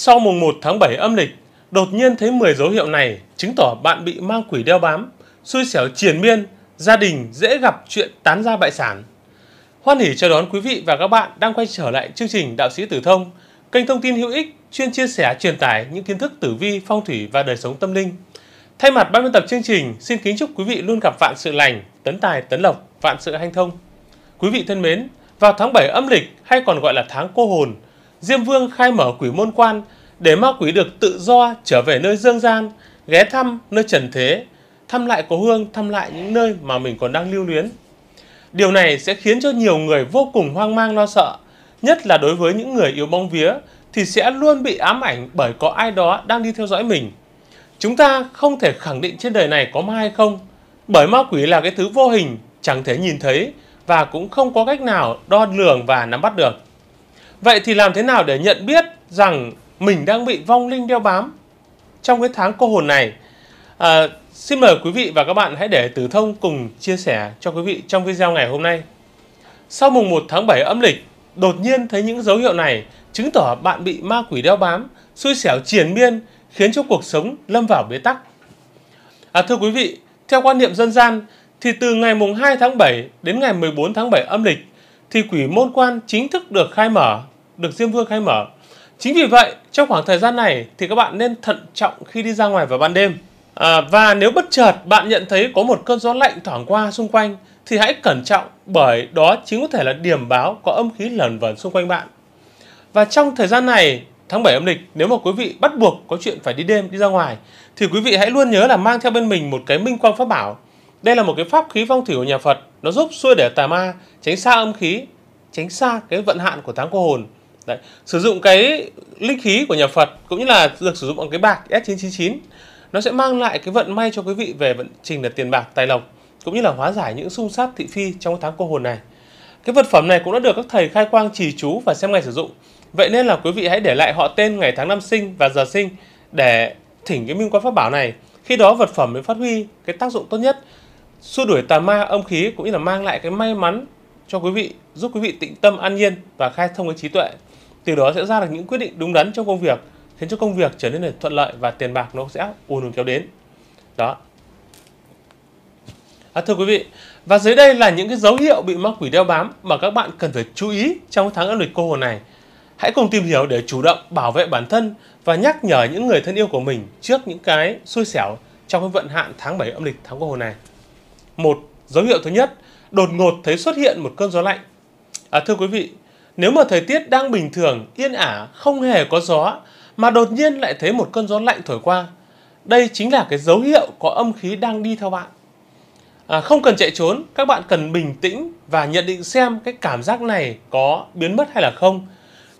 Sau mùng 1 tháng 7 âm lịch, đột nhiên thấy 10 dấu hiệu này chứng tỏ bạn bị mang quỷ đeo bám, xui xẻo triền miên, gia đình dễ gặp chuyện tán gia bại sản. Hoan hỉ chào đón quý vị và các bạn đang quay trở lại chương trình Đạo sĩ Tử Thông, kênh thông tin hữu ích chuyên chia sẻ truyền tải những kiến thức tử vi, phong thủy và đời sống tâm linh. Thay mặt ban biên tập chương trình, xin kính chúc quý vị luôn gặp vạn sự lành, tấn tài, tấn lộc, vạn sự hanh thông. Quý vị thân mến, vào tháng 7 âm lịch hay còn gọi là tháng cô hồn – Diêm Vương khai mở quỷ môn quan để ma quỷ được tự do trở về nơi dương gian, ghé thăm nơi trần thế, thăm lại cố hương, thăm lại những nơi mà mình còn đang lưu luyến. Điều này sẽ khiến cho nhiều người vô cùng hoang mang lo sợ, nhất là đối với những người yếu bóng vía thì sẽ luôn bị ám ảnh bởi có ai đó đang đi theo dõi mình. Chúng ta không thể khẳng định trên đời này có ma hay không, bởi ma quỷ là cái thứ vô hình, chẳng thể nhìn thấy và cũng không có cách nào đo lường và nắm bắt được. Vậy thì làm thế nào để nhận biết rằng mình đang bị vong linh đeo bám trong cái tháng cô hồn này? À, xin mời quý vị và các bạn hãy để Tử Thông cùng chia sẻ cho quý vị trong video ngày hôm nay. Sau mùng 1 tháng 7 âm lịch, đột nhiên thấy những dấu hiệu này chứng tỏ bạn bị ma quỷ đeo bám, xui xẻo triền miên khiến cho cuộc sống lâm vào bế tắc. À, thưa quý vị, theo quan niệm dân gian thì từ ngày mùng 2 tháng 7 đến ngày 14 tháng 7 âm lịch thì quỷ môn quan chính thức được khai mở, được Diêm Vương khai mở. Chính vì vậy, trong khoảng thời gian này thì các bạn nên thận trọng khi đi ra ngoài vào ban đêm. À, và nếu bất chợt bạn nhận thấy có một cơn gió lạnh thoảng qua xung quanh thì hãy cẩn trọng bởi đó chính có thể là điểm báo có âm khí lẩn vẩn xung quanh bạn. Và trong thời gian này, tháng 7 âm lịch, nếu mà quý vị bắt buộc có chuyện phải đi đêm, đi ra ngoài thì quý vị hãy luôn nhớ là mang theo bên mình một cái minh quang pháp bảo. Đây là một cái pháp khí phong thủy của nhà Phật nó giúp xua để tà ma tránh xa âm khí tránh xa cái vận hạn của tháng cô hồn Đấy. sử dụng cái linh khí của nhà Phật cũng như là được sử dụng bằng cái bạc S999 nó sẽ mang lại cái vận may cho quý vị về vận trình là tiền bạc tài lộc cũng như là hóa giải những xung sát thị phi trong tháng cô hồn này cái vật phẩm này cũng đã được các thầy khai quang trì chú và xem ngày sử dụng vậy nên là quý vị hãy để lại họ tên ngày tháng năm sinh và giờ sinh để thỉnh cái minh quan pháp bảo này khi đó vật phẩm mới phát huy cái tác dụng tốt nhất xua đuổi tà ma âm khí cũng như là mang lại cái may mắn cho quý vị, giúp quý vị tĩnh tâm an nhiên và khai thông cái trí tuệ. Từ đó sẽ ra được những quyết định đúng đắn trong công việc, khiến cho công việc trở nên thuận lợi và tiền bạc nó sẽ ùn ùn kéo đến. Đó. À, thưa quý vị, và dưới đây là những cái dấu hiệu bị ma quỷ đeo bám mà các bạn cần phải chú ý trong tháng âm lịch cô hồn này. Hãy cùng tìm hiểu để chủ động bảo vệ bản thân và nhắc nhở những người thân yêu của mình trước những cái xui xẻo trong cái vận hạn tháng 7 âm lịch tháng cô hồn này. Một, dấu hiệu thứ nhất, đột ngột thấy xuất hiện một cơn gió lạnh. À, thưa quý vị, nếu mà thời tiết đang bình thường, yên ả, không hề có gió, mà đột nhiên lại thấy một cơn gió lạnh thổi qua, đây chính là cái dấu hiệu có âm khí đang đi theo bạn. À, không cần chạy trốn, các bạn cần bình tĩnh và nhận định xem cái cảm giác này có biến mất hay là không.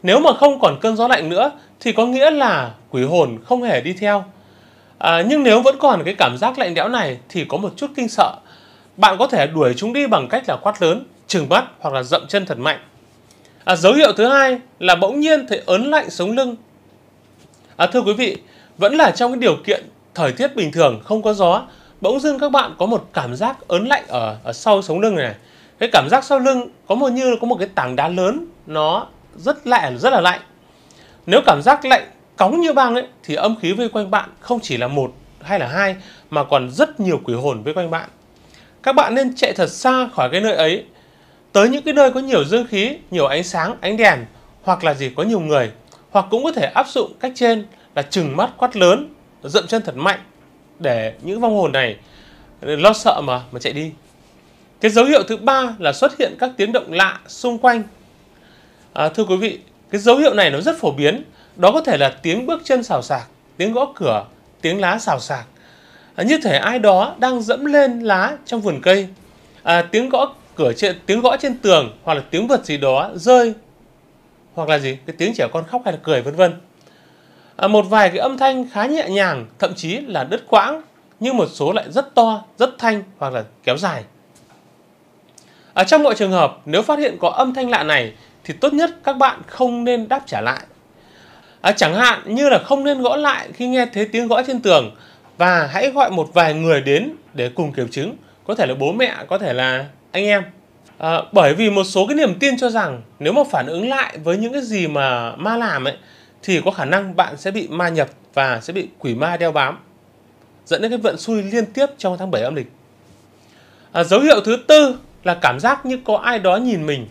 Nếu mà không còn cơn gió lạnh nữa thì có nghĩa là quỷ hồn không hề đi theo. À, nhưng nếu vẫn còn cái cảm giác lạnh lẽo này thì có một chút kinh sợ bạn có thể đuổi chúng đi bằng cách là quát lớn, trừng mắt hoặc là dậm chân thật mạnh. À, dấu hiệu thứ hai là bỗng nhiên thấy ớn lạnh sống lưng. À, thưa quý vị, vẫn là trong cái điều kiện thời tiết bình thường không có gió, bỗng dưng các bạn có một cảm giác ớn lạnh ở, ở sau sống lưng này. Cái cảm giác sau lưng có một như có một cái tảng đá lớn nó rất lạnh, rất là lạnh. Nếu cảm giác lạnh cóng như băng ấy thì âm khí vây quanh bạn không chỉ là một hay là hai mà còn rất nhiều quỷ hồn vây quanh bạn các bạn nên chạy thật xa khỏi cái nơi ấy, tới những cái nơi có nhiều dương khí, nhiều ánh sáng, ánh đèn, hoặc là gì có nhiều người, hoặc cũng có thể áp dụng cách trên là chừng mắt quát lớn, dậm chân thật mạnh để những vong hồn này lo sợ mà mà chạy đi. Cái dấu hiệu thứ ba là xuất hiện các tiếng động lạ xung quanh. À, thưa quý vị, cái dấu hiệu này nó rất phổ biến, đó có thể là tiếng bước chân xào xạc, tiếng gõ cửa, tiếng lá xào xạc, À, như thể ai đó đang dẫm lên lá trong vườn cây à, tiếng gõ cửa trên tiếng gõ trên tường hoặc là tiếng vật gì đó rơi hoặc là gì cái tiếng trẻ con khóc hay là cười vân vân à, một vài cái âm thanh khá nhẹ nhàng thậm chí là đứt quãng nhưng một số lại rất to rất thanh hoặc là kéo dài à, trong mọi trường hợp nếu phát hiện có âm thanh lạ này thì tốt nhất các bạn không nên đáp trả lại à, chẳng hạn như là không nên gõ lại khi nghe thấy tiếng gõ trên tường và hãy gọi một vài người đến để cùng kiểm chứng có thể là bố mẹ có thể là anh em à, bởi vì một số cái niềm tin cho rằng nếu mà phản ứng lại với những cái gì mà ma làm ấy thì có khả năng bạn sẽ bị ma nhập và sẽ bị quỷ ma đeo bám dẫn đến cái vận xui liên tiếp trong tháng 7 âm lịch à, dấu hiệu thứ tư là cảm giác như có ai đó nhìn mình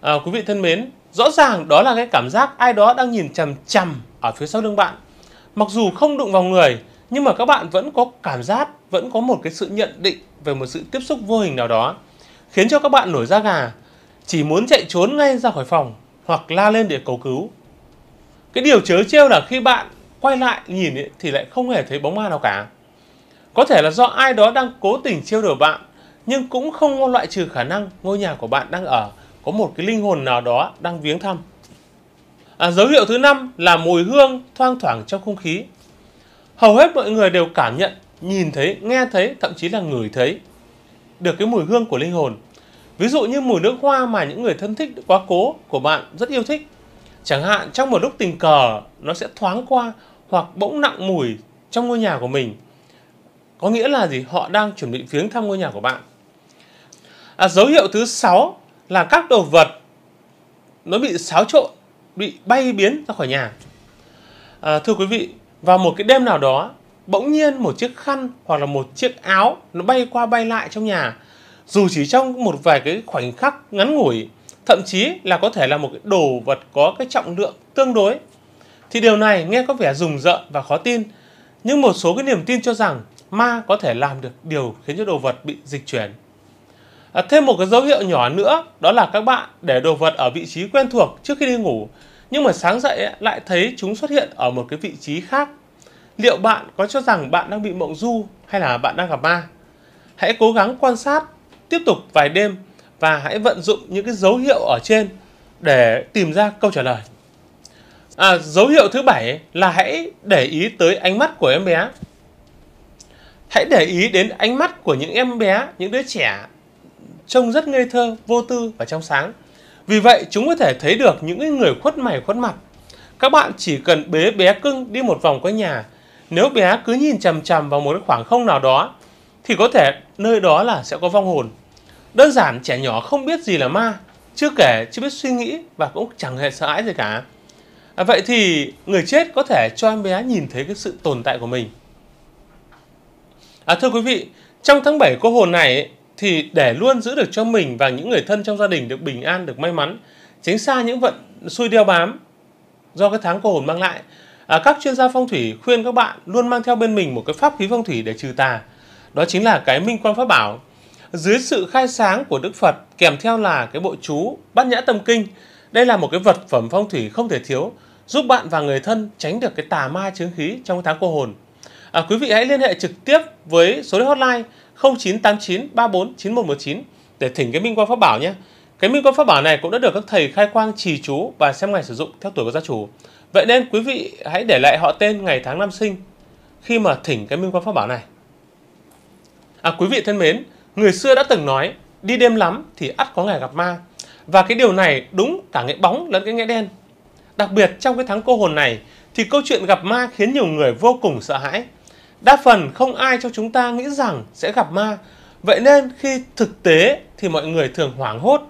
à, quý vị thân mến rõ ràng đó là cái cảm giác ai đó đang nhìn chằm chằm ở phía sau lưng bạn mặc dù không đụng vào người nhưng mà các bạn vẫn có cảm giác vẫn có một cái sự nhận định về một sự tiếp xúc vô hình nào đó khiến cho các bạn nổi da gà chỉ muốn chạy trốn ngay ra khỏi phòng hoặc la lên để cầu cứu cái điều chớ trêu là khi bạn quay lại nhìn ấy, thì lại không hề thấy bóng ma nào cả có thể là do ai đó đang cố tình trêu đùa bạn nhưng cũng không loại trừ khả năng ngôi nhà của bạn đang ở có một cái linh hồn nào đó đang viếng thăm à, dấu hiệu thứ năm là mùi hương thoang thoảng trong không khí hầu hết mọi người đều cảm nhận, nhìn thấy, nghe thấy, thậm chí là ngửi thấy được cái mùi hương của linh hồn. Ví dụ như mùi nước hoa mà những người thân thích quá cố của bạn rất yêu thích. Chẳng hạn trong một lúc tình cờ nó sẽ thoáng qua hoặc bỗng nặng mùi trong ngôi nhà của mình. Có nghĩa là gì? Họ đang chuẩn bị viếng thăm ngôi nhà của bạn. À, dấu hiệu thứ 6 là các đồ vật nó bị xáo trộn, bị bay biến ra khỏi nhà. À, thưa quý vị, và một cái đêm nào đó, bỗng nhiên một chiếc khăn hoặc là một chiếc áo nó bay qua bay lại trong nhà. Dù chỉ trong một vài cái khoảnh khắc ngắn ngủi, thậm chí là có thể là một cái đồ vật có cái trọng lượng tương đối. Thì điều này nghe có vẻ rùng rợn và khó tin, nhưng một số cái niềm tin cho rằng ma có thể làm được điều khiến cho đồ vật bị dịch chuyển. À, thêm một cái dấu hiệu nhỏ nữa đó là các bạn để đồ vật ở vị trí quen thuộc trước khi đi ngủ nhưng mà sáng dậy ấy, lại thấy chúng xuất hiện ở một cái vị trí khác. Liệu bạn có cho rằng bạn đang bị mộng du hay là bạn đang gặp ma? Hãy cố gắng quan sát tiếp tục vài đêm và hãy vận dụng những cái dấu hiệu ở trên để tìm ra câu trả lời. À, dấu hiệu thứ bảy là hãy để ý tới ánh mắt của em bé. Hãy để ý đến ánh mắt của những em bé, những đứa trẻ trông rất ngây thơ, vô tư và trong sáng. Vì vậy, chúng có thể thấy được những người khuất mày khuất mặt. Các bạn chỉ cần bế bé cưng đi một vòng quanh nhà. Nếu bé cứ nhìn chằm chằm vào một khoảng không nào đó, thì có thể nơi đó là sẽ có vong hồn. Đơn giản trẻ nhỏ không biết gì là ma, chưa kể chưa biết suy nghĩ và cũng chẳng hề sợ hãi gì cả. À, vậy thì người chết có thể cho em bé nhìn thấy cái sự tồn tại của mình. À, thưa quý vị, trong tháng 7 cô hồn này thì để luôn giữ được cho mình và những người thân trong gia đình được bình an được may mắn tránh xa những vận xui đeo bám do cái tháng cô hồn mang lại à, các chuyên gia phong thủy khuyên các bạn luôn mang theo bên mình một cái pháp khí phong thủy để trừ tà đó chính là cái minh quan pháp bảo dưới sự khai sáng của đức phật kèm theo là cái bộ chú bát nhã tâm kinh đây là một cái vật phẩm phong thủy không thể thiếu giúp bạn và người thân tránh được cái tà ma chứng khí trong tháng cô hồn à, quý vị hãy liên hệ trực tiếp với số hotline 0989 34 9119 để thỉnh cái minh quan pháp bảo nhé. Cái minh quan pháp bảo này cũng đã được các thầy khai quang trì chú và xem ngày sử dụng theo tuổi của gia chủ. Vậy nên quý vị hãy để lại họ tên ngày tháng năm sinh khi mà thỉnh cái minh quan pháp bảo này. À quý vị thân mến, người xưa đã từng nói đi đêm lắm thì ắt có ngày gặp ma. Và cái điều này đúng cả nghĩa bóng lẫn cái nghĩa đen. Đặc biệt trong cái tháng cô hồn này thì câu chuyện gặp ma khiến nhiều người vô cùng sợ hãi. Đa phần không ai cho chúng ta nghĩ rằng sẽ gặp ma. Vậy nên khi thực tế thì mọi người thường hoảng hốt,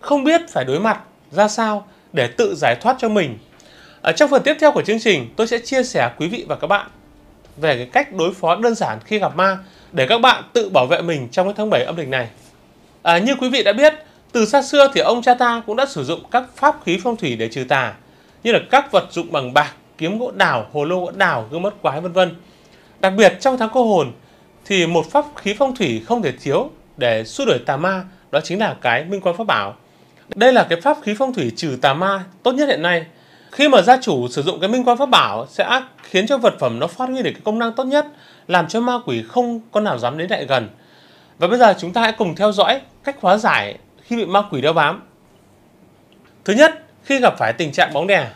không biết phải đối mặt ra sao để tự giải thoát cho mình. Ở trong phần tiếp theo của chương trình, tôi sẽ chia sẻ quý vị và các bạn về cái cách đối phó đơn giản khi gặp ma để các bạn tự bảo vệ mình trong cái tháng 7 âm lịch này. À, như quý vị đã biết, từ xa xưa thì ông cha ta cũng đã sử dụng các pháp khí phong thủy để trừ tà, như là các vật dụng bằng bạc, kiếm gỗ đào, hồ lô gỗ đào, gương mắt quái vân vân. Đặc biệt trong tháng cô hồn thì một pháp khí phong thủy không thể thiếu để xua đuổi tà ma đó chính là cái minh quan pháp bảo. Đây là cái pháp khí phong thủy trừ tà ma tốt nhất hiện nay. Khi mà gia chủ sử dụng cái minh quan pháp bảo sẽ khiến cho vật phẩm nó phát huy được cái công năng tốt nhất, làm cho ma quỷ không có nào dám đến lại gần. Và bây giờ chúng ta hãy cùng theo dõi cách hóa giải khi bị ma quỷ đeo bám. Thứ nhất, khi gặp phải tình trạng bóng đè.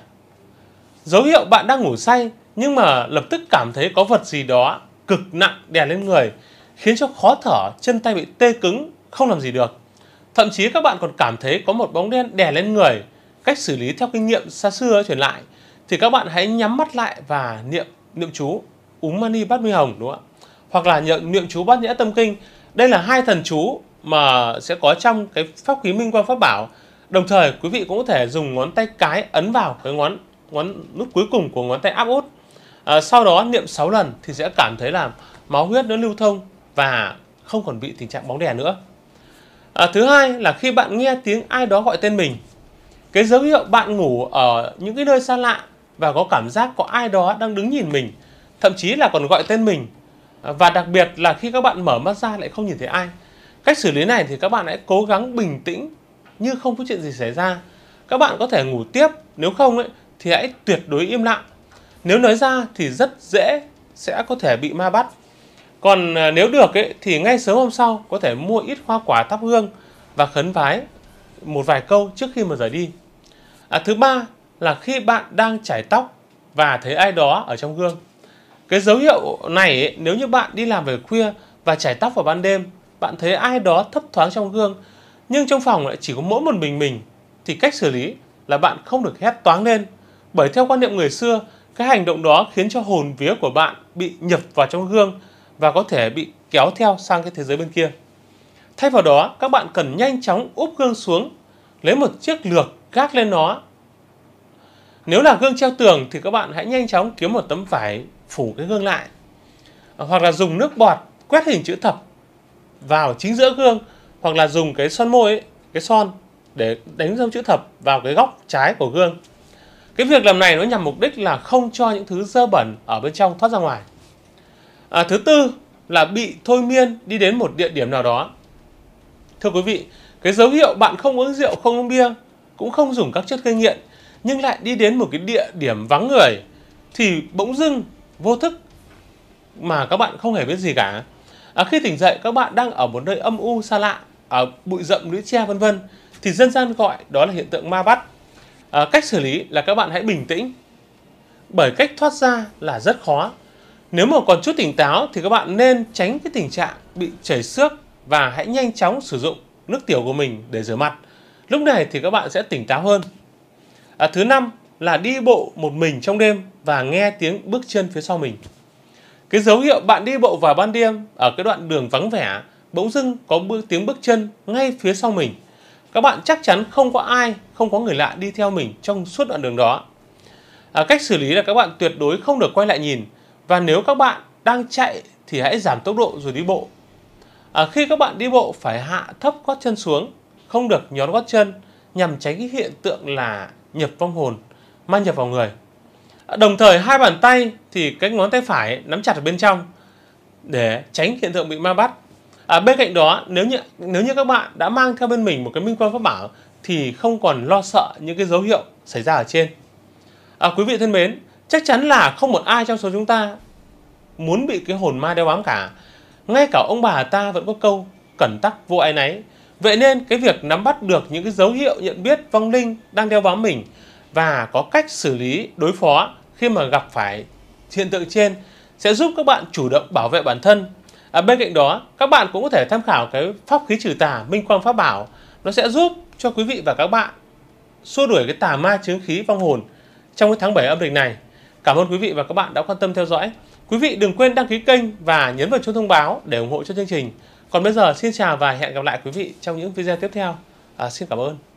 Dấu hiệu bạn đang ngủ say nhưng mà lập tức cảm thấy có vật gì đó cực nặng đè lên người, khiến cho khó thở, chân tay bị tê cứng, không làm gì được. Thậm chí các bạn còn cảm thấy có một bóng đen đè lên người. Cách xử lý theo kinh nghiệm xa xưa truyền lại thì các bạn hãy nhắm mắt lại và niệm niệm chú Úm Mani Bát Mi Hồng đúng không ạ? Hoặc là niệm, niệm chú Bát Nhã Tâm Kinh. Đây là hai thần chú mà sẽ có trong cái pháp khí minh quang pháp bảo. Đồng thời quý vị cũng có thể dùng ngón tay cái ấn vào cái ngón ngón nút cuối cùng của ngón tay áp út à, sau đó niệm 6 lần thì sẽ cảm thấy là máu huyết nó lưu thông và không còn bị tình trạng bóng đè nữa à, thứ hai là khi bạn nghe tiếng ai đó gọi tên mình cái dấu hiệu bạn ngủ ở những cái nơi xa lạ và có cảm giác có ai đó đang đứng nhìn mình thậm chí là còn gọi tên mình ờ, và đặc biệt là khi các bạn mở mắt ra lại không nhìn thấy ai cách xử lý này thì các bạn hãy cố gắng bình tĩnh như không có chuyện gì xảy ra các bạn có thể ngủ tiếp nếu không ấy, thì hãy tuyệt đối im lặng nếu nói ra thì rất dễ sẽ có thể bị ma bắt còn à, nếu được ấy, thì ngay sớm hôm sau có thể mua ít hoa quả thắp hương và khấn vái một vài câu trước khi mà rời đi à, thứ ba là khi bạn đang chải tóc và thấy ai đó ở trong gương cái dấu hiệu này ấy, nếu như bạn đi làm về khuya và chải tóc vào ban đêm bạn thấy ai đó thấp thoáng trong gương nhưng trong phòng lại chỉ có mỗi một mình mình thì cách xử lý là bạn không được hét toáng lên bởi theo quan niệm người xưa cái hành động đó khiến cho hồn vía của bạn bị nhập vào trong gương và có thể bị kéo theo sang cái thế giới bên kia. Thay vào đó, các bạn cần nhanh chóng úp gương xuống, lấy một chiếc lược gác lên nó. Nếu là gương treo tường thì các bạn hãy nhanh chóng kiếm một tấm vải phủ cái gương lại. Hoặc là dùng nước bọt quét hình chữ thập vào chính giữa gương hoặc là dùng cái son môi ấy, cái son để đánh dấu chữ thập vào cái góc trái của gương cái việc làm này nó nhằm mục đích là không cho những thứ dơ bẩn ở bên trong thoát ra ngoài à, thứ tư là bị thôi miên đi đến một địa điểm nào đó thưa quý vị cái dấu hiệu bạn không uống rượu không uống bia cũng không dùng các chất gây nghiện nhưng lại đi đến một cái địa điểm vắng người thì bỗng dưng vô thức mà các bạn không hề biết gì cả à, khi tỉnh dậy các bạn đang ở một nơi âm u xa lạ ở à, bụi rậm lũy tre vân vân thì dân gian gọi đó là hiện tượng ma bắt à, cách xử lý là các bạn hãy bình tĩnh bởi cách thoát ra là rất khó nếu mà còn chút tỉnh táo thì các bạn nên tránh cái tình trạng bị chảy xước và hãy nhanh chóng sử dụng nước tiểu của mình để rửa mặt lúc này thì các bạn sẽ tỉnh táo hơn à, thứ năm là đi bộ một mình trong đêm và nghe tiếng bước chân phía sau mình cái dấu hiệu bạn đi bộ vào ban đêm ở cái đoạn đường vắng vẻ bỗng dưng có bước tiếng bước chân ngay phía sau mình các bạn chắc chắn không có ai, không có người lạ đi theo mình trong suốt đoạn đường đó. À, cách xử lý là các bạn tuyệt đối không được quay lại nhìn và nếu các bạn đang chạy thì hãy giảm tốc độ rồi đi bộ. À, khi các bạn đi bộ phải hạ thấp gót chân xuống, không được nhón gót chân nhằm tránh cái hiện tượng là nhập vong hồn, ma nhập vào người. À, đồng thời hai bàn tay thì cái ngón tay phải nắm chặt ở bên trong để tránh hiện tượng bị ma bắt à, bên cạnh đó nếu như nếu như các bạn đã mang theo bên mình một cái minh quan pháp bảo thì không còn lo sợ những cái dấu hiệu xảy ra ở trên à, quý vị thân mến chắc chắn là không một ai trong số chúng ta muốn bị cái hồn ma đeo bám cả ngay cả ông bà ta vẫn có câu cẩn tắc vô ai nấy vậy nên cái việc nắm bắt được những cái dấu hiệu nhận biết vong linh đang đeo bám mình và có cách xử lý đối phó khi mà gặp phải hiện tượng trên sẽ giúp các bạn chủ động bảo vệ bản thân À, bên cạnh đó, các bạn cũng có thể tham khảo cái pháp khí trừ tà Minh Quang Pháp Bảo. Nó sẽ giúp cho quý vị và các bạn xua đuổi cái tà ma chứng khí vong hồn trong cái tháng 7 âm lịch này. Cảm ơn quý vị và các bạn đã quan tâm theo dõi. Quý vị đừng quên đăng ký kênh và nhấn vào chuông thông báo để ủng hộ cho chương trình. Còn bây giờ xin chào và hẹn gặp lại quý vị trong những video tiếp theo. À, xin cảm ơn.